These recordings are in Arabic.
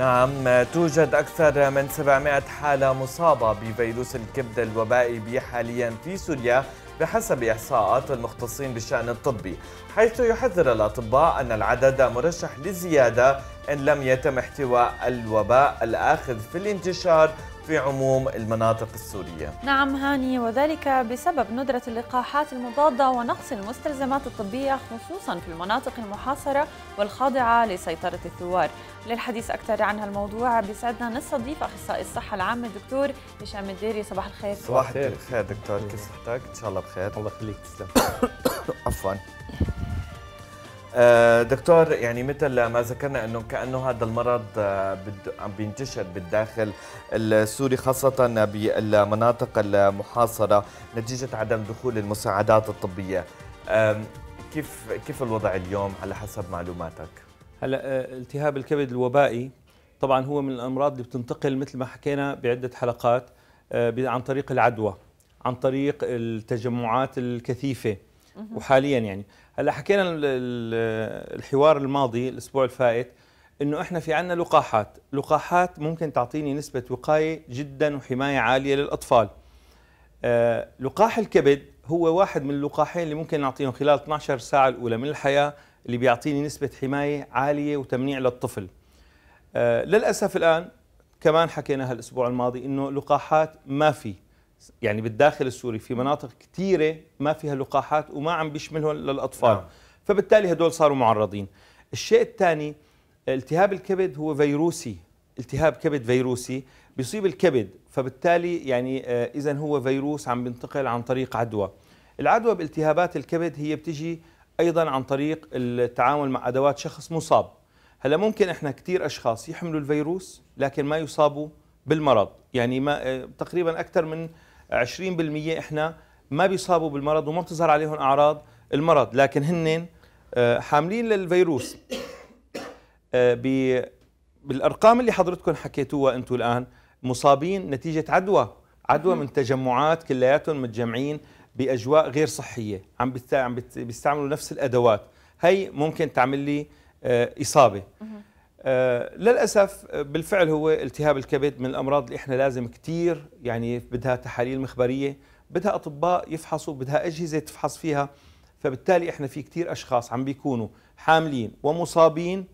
نعم توجد أكثر من 700 حالة مصابة بفيروس الكبد الوبائي بي حاليا في سوريا بحسب إحصاءات المختصين بالشأن الطبي حيث يحذر الأطباء أن العدد مرشح للزيادة إن لم يتم احتواء الوباء الآخذ في الانتشار في عموم المناطق السورية نعم هاني وذلك بسبب ندرة اللقاحات المضادة ونقص المستلزمات الطبية خصوصا في المناطق المحاصرة والخاضعة لسيطرة الثوار للحديث أكثر عن هالموضوع بيسعدنا نستضيف أخصائي الصحة العامة الدكتور هشام الديري صباح الخير صباح الخير دكتور كيف صحتك؟ إن شاء الله بخير الله يخليك تسلم عفوا آه، دكتور يعني مثل ما ذكرنا انه كانه هذا المرض آه، عم بينتشر بالداخل السوري خاصه بالمناطق المحاصره نتيجه عدم دخول المساعدات الطبيه كيف كيف الوضع اليوم على حسب معلوماتك هلا آه، التهاب الكبد الوبائي طبعا هو من الامراض اللي بتنتقل مثل ما حكينا بعده حلقات عن طريق العدوى عن طريق التجمعات الكثيفه وحاليا يعني هلا حكينا الحوار الماضي الاسبوع الفائت انه احنا في عندنا لقاحات لقاحات ممكن تعطيني نسبه وقايه جدا وحمايه عاليه للاطفال آه، لقاح الكبد هو واحد من اللقاحين اللي ممكن نعطيهم خلال 12 ساعه الاولى من الحياه اللي بيعطيني نسبه حمايه عاليه وتمنيع للطفل آه، للاسف الان كمان حكينا هالاسبوع الماضي انه لقاحات ما في يعني بالداخل السوري في مناطق كثيره ما فيها لقاحات وما عم بيشملهم للاطفال نعم. فبالتالي هدول صاروا معرضين الشيء الثاني التهاب الكبد هو فيروسي التهاب كبد فيروسي بيصيب الكبد فبالتالي يعني آه، اذا هو فيروس عم بينتقل عن طريق عدوى العدوى بالتهابات الكبد هي بتجي ايضا عن طريق التعامل مع ادوات شخص مصاب هلا ممكن احنا كثير اشخاص يحملوا الفيروس لكن ما يصابوا بالمرض يعني ما آه، تقريبا اكثر من 20% احنا ما بيصابوا بالمرض وما بتظهر عليهم اعراض المرض لكن هن آه، حاملين للفيروس آه، بالارقام اللي حضرتكم حكيتوها انتم الان مصابين نتيجه عدوى عدوى من تجمعات كلياتهم متجمعين باجواء غير صحيه عم بيستعملوا نفس الادوات هي ممكن تعمل لي آه، اصابه آه، للأسف آه، بالفعل هو التهاب الكبد من الأمراض اللي إحنا لازم كثير يعني بدها تحاليل مخبرية بدها أطباء يفحصوا بدها أجهزة تفحص فيها فبالتالي إحنا في كثير أشخاص عم بيكونوا حاملين ومصابين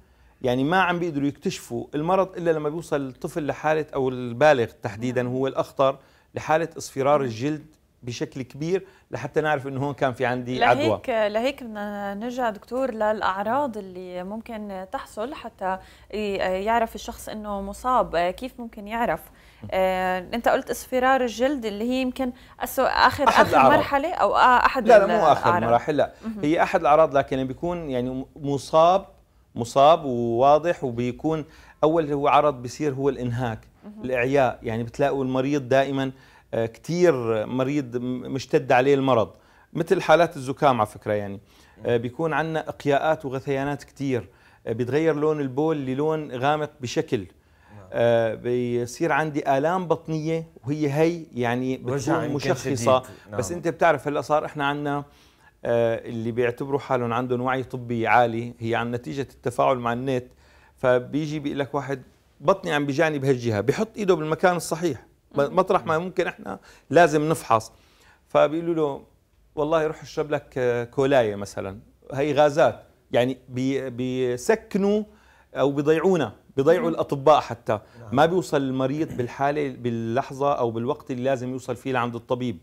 يعني ما عم بيقدروا يكتشفوا المرض إلا لما بيوصل الطفل لحالة أو البالغ تحديدا نعم. هو الأخطر لحالة اصفرار نعم. الجلد بشكل كبير لحتى نعرف انه هون كان في عندي لهيك عدوى لهيك بدنا نرجع دكتور للاعراض اللي ممكن تحصل حتى يعرف الشخص انه مصاب كيف ممكن يعرف آه، انت قلت اصفرار الجلد اللي هي يمكن اخر أحد اخر الأعراض. مرحله او احد لا لا مو اخر مراحل لا هي احد الاعراض لكن بيكون يعني مصاب مصاب وواضح وبيكون اول هو عرض بيصير هو الانهاك الاعياء يعني بتلاقوا المريض دائما كتير مريض مشتد عليه المرض مثل حالات الزكام على فكره يعني آه، بيكون عندنا اقياءات وغثيانات كتير آه، بيتغير لون البول للون غامق بشكل آه، بيصير عندي الام بطنيه وهي هي يعني بتكون مشخصه بس نعم. انت بتعرف هلا صار احنا عندنا اللي بيعتبروا حالهم عندهم وعي طبي عالي هي عن نتيجه التفاعل مع النت فبيجي بيقول لك واحد بطني عم بيجاني بهالجهه بحط ايده بالمكان الصحيح مطرح ما ممكن احنا لازم نفحص فبيقولوا له والله روح اشرب لك آه، كولايه مثلا هي غازات يعني بيسكنوا او بيضيعونا بيضيعوا الاطباء حتى نعم. ما بيوصل المريض بالحاله باللحظه او بالوقت اللي لازم يوصل فيه لعند الطبيب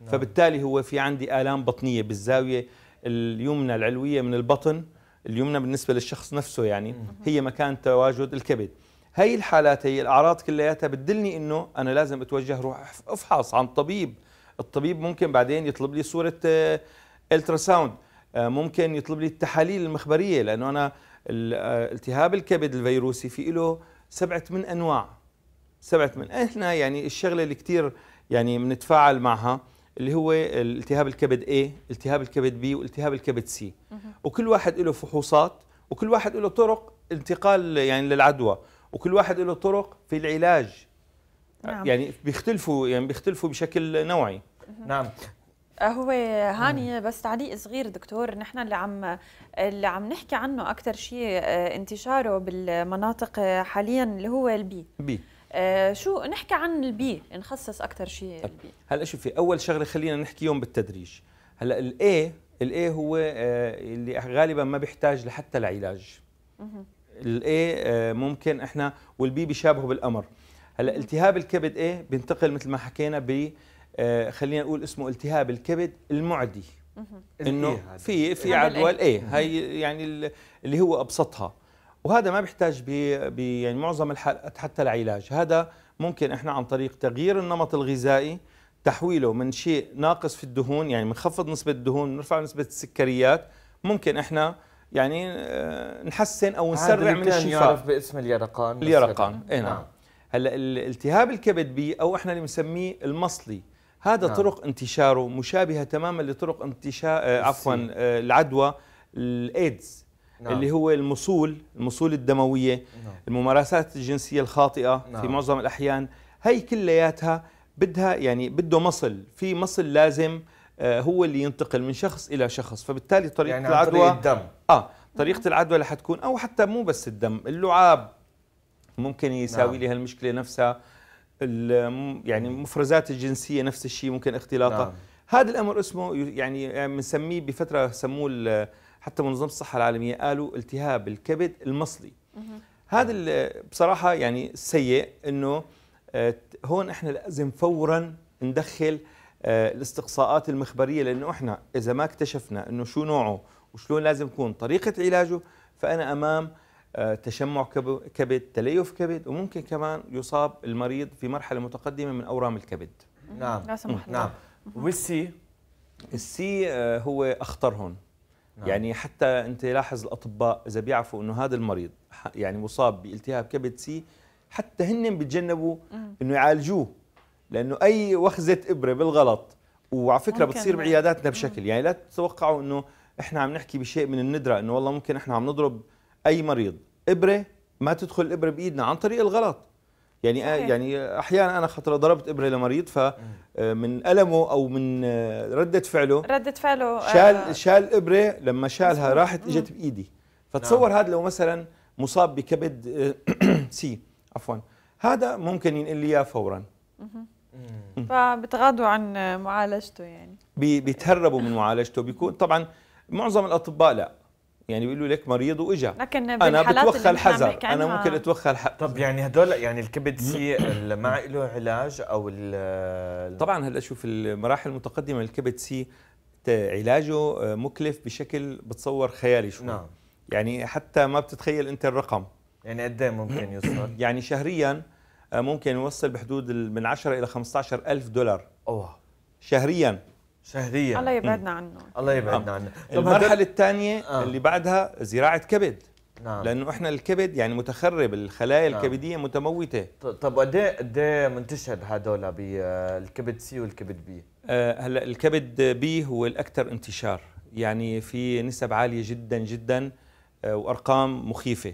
نعم. فبالتالي هو في عندي الام بطنيه بالزاويه اليمنى العلويه من البطن اليمنى بالنسبه للشخص نفسه يعني هي مكان تواجد الكبد هي الحالات هي الاعراض كلياتها بتدلني انه انا لازم اتوجه روح افحص عن طبيب الطبيب ممكن بعدين يطلب لي صوره الترا آه، آه، ساوند ممكن يطلب لي التحاليل المخبريه لانه انا آه، التهاب الكبد الفيروسي في له سبعه من انواع سبعه من احنا يعني الشغله اللي كثير يعني بنتفاعل معها اللي هو التهاب الكبد A، التهاب الكبد B والتهاب الكبد C وكل واحد له فحوصات وكل واحد له طرق انتقال يعني للعدوى وكل واحد له طرق في العلاج نعم. يعني بيختلفوا يعني بيختلفوا بشكل نوعي نعم أه، هو هاني بس تعليق صغير دكتور نحن اللي عم اللي عم نحكي عنه اكثر شيء أه، انتشاره بالمناطق حاليا اللي هو البي بي آه شو نحكي عن البي نخصص اكثر شيء البي هلا شوفي اول شغله خلينا نحكي يوم بالتدريج هلا الاي الاي هو أه، اللي غالبا ما بيحتاج لحتى لعلاج الاي آه، ممكن احنا والبي بيشابهوا بالامر هلا التهاب الكبد ايه بينتقل مثل ما حكينا ب آه، خلينا نقول اسمه التهاب الكبد المعدي انه في في عدوى إيه؟ الاي هي يعني اللي هو ابسطها وهذا ما بيحتاج ب يعني معظم الحالات حتى لعلاج هذا ممكن احنا عن طريق تغيير النمط الغذائي تحويله من شيء ناقص في الدهون يعني بنخفض نسبه الدهون بنرفع نسبه السكريات ممكن احنا يعني آه، نحسن او نسرع من الشفاء يعرف باسم اليرقان اليرقان اي نعم, نعم. هلا التهاب الكبد بي او احنا اللي بنسميه المصلي هذا نعم. طرق انتشاره مشابهه تماما لطرق انتشار آه، عفوا آه، العدوى الايدز نعم. اللي هو المصول المصول الدمويه نعم. الممارسات الجنسيه الخاطئه نعم. في معظم الاحيان هي كلياتها بدها يعني بده مصل في مصل لازم آه، هو اللي ينتقل من شخص الى شخص فبالتالي طريقه يعني العدوى طريق الدم اه طريقه العدوى اللي حتكون او حتى مو بس الدم اللعاب ممكن يساوي نعم. لي هالمشكله نفسها يعني المفرزات الجنسيه نفس الشيء ممكن اختلاطها نعم. هذا الامر اسمه يعني بنسميه آه، بفتره سموه حتى منظمه الصحه العالميه قالوا التهاب الكبد المصلي هذا بصراحه يعني سيء انه آه، هون احنا لازم فورا ندخل آه، الاستقصاءات المخبريه لانه احنا اذا ما اكتشفنا انه شو نوعه وشلون لازم يكون طريقه علاجه فانا امام آه، تشمع كبد تليف كبد وممكن كمان يصاب المريض في مرحله متقدمه من اورام الكبد نعم لا سمح الله نعم والسي السي آه، هو اخطرهم نعم. يعني حتى انت لاحظ الاطباء اذا بيعرفوا انه هذا المريض يعني مصاب بالتهاب كبد سي حتى هن بيتجنبوا انه يعالجوه لانه اي وخزه ابره بالغلط وعلى فكره بتصير بعياداتنا بشكل يعني لا تتوقعوا انه احنا عم نحكي بشيء من الندره انه والله ممكن احنا عم نضرب اي مريض ابره ما تدخل الابره بايدنا عن طريق الغلط يعني صحيح. يعني احيانا انا خطره ضربت ابره لمريض فمن آه، المه او من آه، رده فعله رده فعله آه، شال شال ابره لما شالها راحت اجت بايدي فتصور نعم. هذا لو مثلا مصاب بكبد سي عفوا هذا ممكن ينقل لي اياه فورا فبتغاضوا عن معالجته يعني بيتهربوا من معالجته بيكون طبعا معظم الاطباء لا يعني بيقولوا لك مريض واجا لكن انا بتوخى الحذر انا ممكن اتوخى الحذر طب يعني هدول يعني الكبد سي ما له علاج او طبعا هلا شوف المراحل المتقدمه الكبد سي علاجه مكلف بشكل بتصور خيالي شوي نعم يعني حتى ما بتتخيل انت الرقم يعني قد إيه ممكن يوصل يعني شهريا آه، ممكن يوصل بحدود من 10 إلى 15 ألف دولار أوه. شهريا شهريا الله يبعدنا عنه الله يبعدنا آه. عنه المرحلة الثانية آه. اللي بعدها زراعة كبد نعم لانه احنا الكبد يعني متخرب الخلايا نعم. الكبديه متموته طب قد ايه قد ايه منتشر هذول بالكبد سي والكبد بي آه هلا الكبد بي هو الاكثر انتشار يعني في نسب عاليه جدا جدا آه وارقام مخيفه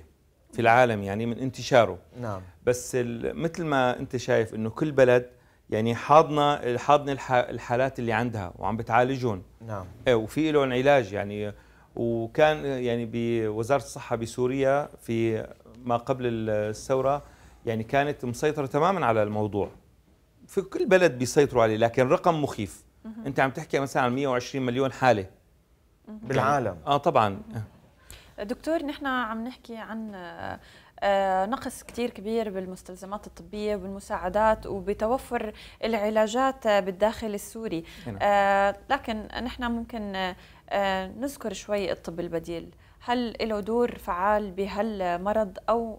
في العالم يعني من انتشاره نعم بس مثل ما انت شايف انه كل بلد يعني حاضنه حاضنه الحالات اللي عندها وعم بتعالجهم نعم إيه، وفي لهم علاج يعني وكان يعني بوزاره الصحه بسوريا في ما قبل الثوره يعني كانت مسيطره تماما على الموضوع في كل بلد بيسيطروا عليه لكن رقم مخيف انت عم تحكي مثلا عن 120 مليون حاله بالعالم اه طبعا دكتور نحن عم نحكي عن آه، نقص كتير كبير بالمستلزمات الطبية وبالمساعدات وبتوفر العلاجات بالداخل السوري نعم. آه، لكن نحن ممكن آه، نذكر شوي الطب البديل هل له دور فعال بهالمرض أو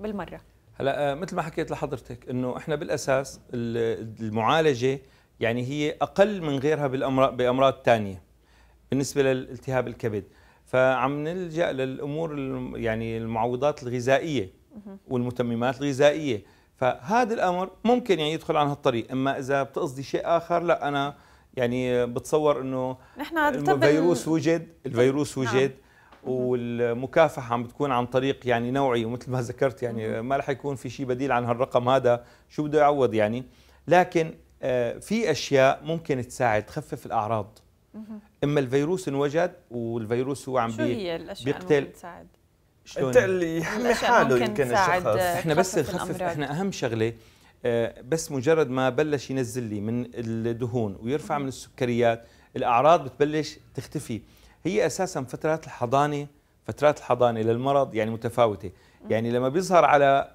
بالمرة؟ هلا مثل ما حكيت لحضرتك انه احنا بالاساس المعالجه يعني هي اقل من غيرها بالامراض بامراض ثانيه بالنسبه للالتهاب الكبد فعم نلجا للامور يعني المعوضات الغذائيه والمتممات الغذائيه فهذا الامر ممكن يعني يدخل عن هالطريق اما اذا بتقصدي شيء اخر لا انا يعني بتصور انه نحن الفيروس وجد الفيروس نعم. وجد نعم. والمكافحه عم بتكون عن طريق يعني نوعي ومثل ما ذكرت يعني ما رح يكون في شيء بديل عن هالرقم هذا شو بده يعوض يعني لكن آه، في اشياء ممكن تساعد تخفف الاعراض اما الفيروس انوجد والفيروس هو عم شو هي الاشياء بيقتل اللي تساعد انت اللي يحمي حاله يمكن الشخص احنا بس نخفف احنا اهم شغله آه، بس مجرد ما بلش ينزل لي من الدهون ويرفع من السكريات الاعراض بتبلش تختفي هي اساسا فترات الحضانه فترات الحضانه للمرض يعني متفاوته يعني لما بيظهر على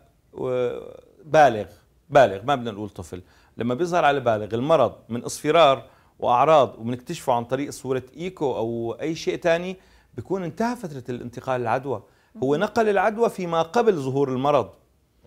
بالغ بالغ ما بدنا نقول طفل لما بيظهر على بالغ المرض من اصفرار واعراض وبنكتشفه عن طريق صوره ايكو او اي شيء ثاني بكون انتهى فتره الانتقال العدوى هو نقل العدوى فيما قبل ظهور المرض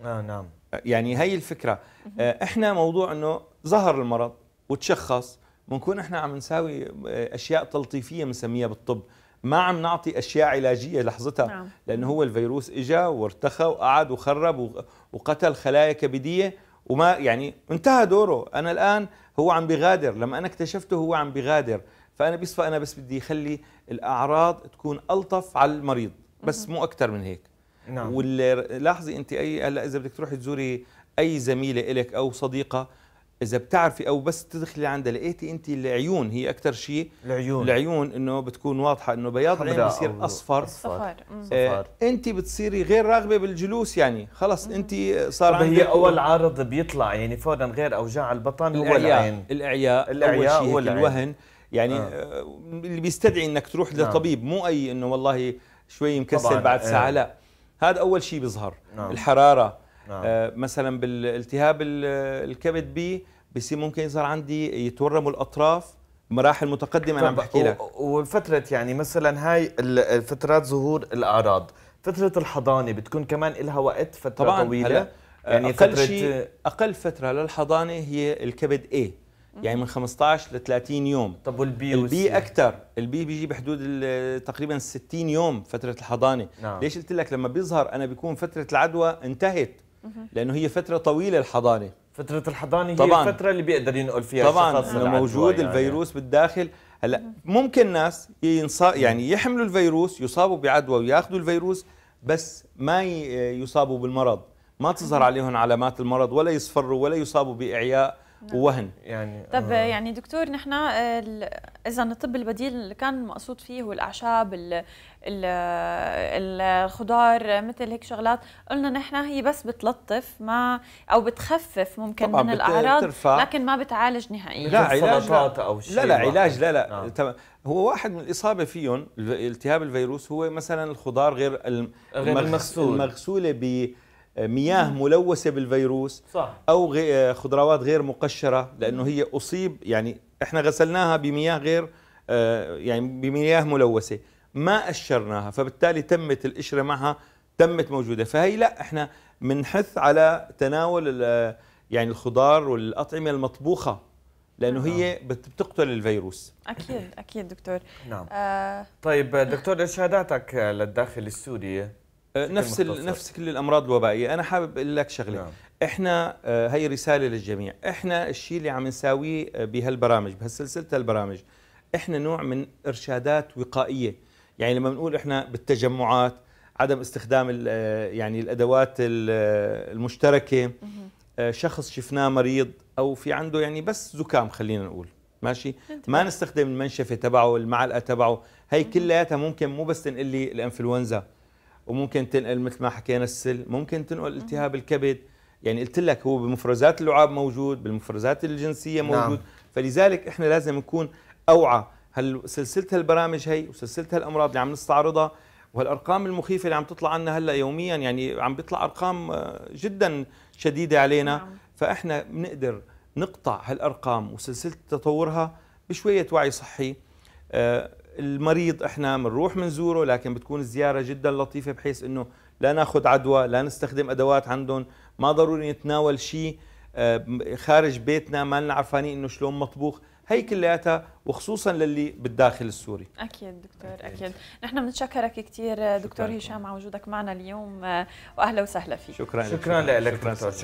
آه نعم يعني هي الفكره آه، احنا موضوع انه ظهر المرض وتشخص بنكون احنا عم نساوي آه، اشياء تلطيفيه بنسميها بالطب ما عم نعطي اشياء علاجيه لحظتها نعم. لانه هو الفيروس اجى وارتخى وقعد وخرب وقتل خلايا كبديه وما يعني انتهى دوره انا الان هو عم بيغادر لما انا اكتشفته هو عم بيغادر فانا بيصفى انا بس بدي اخلي الاعراض تكون الطف على المريض بس مو اكثر من هيك نعم واللي لاحظي انت اي هلا اذا بدك تروحي تزوري اي زميله إلك او صديقه اذا بتعرفي او بس تدخلي عندها لقيتي انت العيون هي اكثر شيء العيون العيون انه بتكون واضحه انه بياض العين بصير اصفر اصفر آه انت بتصيري غير راغبه بالجلوس يعني خلص انت صار عندك هي اول عارض بيطلع يعني فورا غير اوجاع البطن هو العين الاعياء الاعياء اول شيء والعين. الوهن يعني آه. آه. اللي بيستدعي انك تروح آه. نعم. لطبيب مو اي انه والله شوي مكسل بعد ساعه آه. لا هذا اول شيء بيظهر آه. الحراره نعم. آه، مثلا بالالتهاب الكبد بي بصير ممكن يظهر عندي يتورموا الاطراف مراحل متقدمه انا عم بحكي لك وفتره يعني مثلا هاي الفترات ظهور الاعراض فتره الحضانه بتكون كمان لها وقت فتره طبعاً طويله هلا يعني اقل فترة شيء اقل فتره للحضانه هي الكبد اي يعني من 15 ل 30 يوم طب والبي البي اكثر البي بيجي بحدود تقريبا 60 يوم فتره الحضانه نعم. ليش قلت لك لما بيظهر انا بيكون فتره العدوى انتهت لانه هي فتره طويله الحضانه فتره الحضانه هي طبعاً. الفتره اللي بيقدر ينقل فيها طبعا انه موجود يعني. الفيروس يعني. بالداخل هلا ممكن ناس ينصا يعني يحملوا الفيروس يصابوا بعدوى وياخذوا الفيروس بس ما يصابوا بالمرض ما تظهر عليهم علامات المرض ولا يصفروا ولا يصابوا باعياء نعم. ووهن يعني طب آه. يعني دكتور نحن اذا الطب البديل اللي كان مقصود فيه هو الاعشاب الخضار مثل هيك شغلات قلنا نحن هي بس بتلطف ما او بتخفف ممكن من الاعراض لكن ما بتعالج نهائيا لا علاج او شيء لا لا علاج لا لا نعم. هو واحد من الاصابه فيهم التهاب الفيروس هو مثلا الخضار غير غير المغسوله مياه ملوثه بالفيروس صح. او آه، خضروات غير مقشره لانه هي اصيب يعني احنا غسلناها بمياه غير آه، يعني بمياه ملوثه ما قشرناها فبالتالي تمت القشره معها تمت موجوده فهي لا احنا بنحث على تناول يعني الخضار والاطعمه المطبوخه لانه نعم. هي بتقتل الفيروس اكيد اكيد دكتور نعم آه طيب دكتور ارشاداتك للداخل السوري آه، نفس نفس كل الامراض الوبائيه انا حابب اقول لك شغله نعم. احنا آه، هي رساله للجميع احنا الشيء اللي عم نساويه آه، بهالبرامج بهالسلسله البرامج احنا نوع من ارشادات وقائيه يعني لما بنقول احنا بالتجمعات عدم استخدام يعني الادوات المشتركه شخص شفناه مريض او في عنده يعني بس زكام خلينا نقول ماشي ما نستخدم المنشفه تبعه المعلقه تبعه هي كلياتها ممكن مو بس تنقلي الانفلونزا وممكن تنقل مثل ما حكينا السل ممكن تنقل التهاب الكبد يعني قلت لك هو بمفرزات اللعاب موجود بالمفرزات الجنسيه نعم. موجود نعم. فلذلك احنا لازم نكون اوعى هل سلسله هالبرامج هي وسلسله هالامراض اللي عم نستعرضها وهالارقام المخيفه اللي عم تطلع عنا هلا يوميا يعني عم بيطلع ارقام آه، جدا شديده علينا نعم. فاحنا بنقدر نقطع هالارقام وسلسله تطورها بشويه وعي صحي آه، المريض احنا بنروح بنزوره لكن بتكون الزياره جدا لطيفه بحيث انه لا ناخذ عدوى لا نستخدم ادوات عندهم ما ضروري نتناول شيء آه، خارج بيتنا ما لنا عرفانين انه شلون مطبوخ هي كلياتها وخصوصا للي بالداخل السوري اكيد دكتور اكيد, أكيد. نحن بنتشكرك كثير دكتور هشام على وجودك معنا اليوم آه، واهلا وسهلا فيك شكرا شكرا لك دكتور شكرا.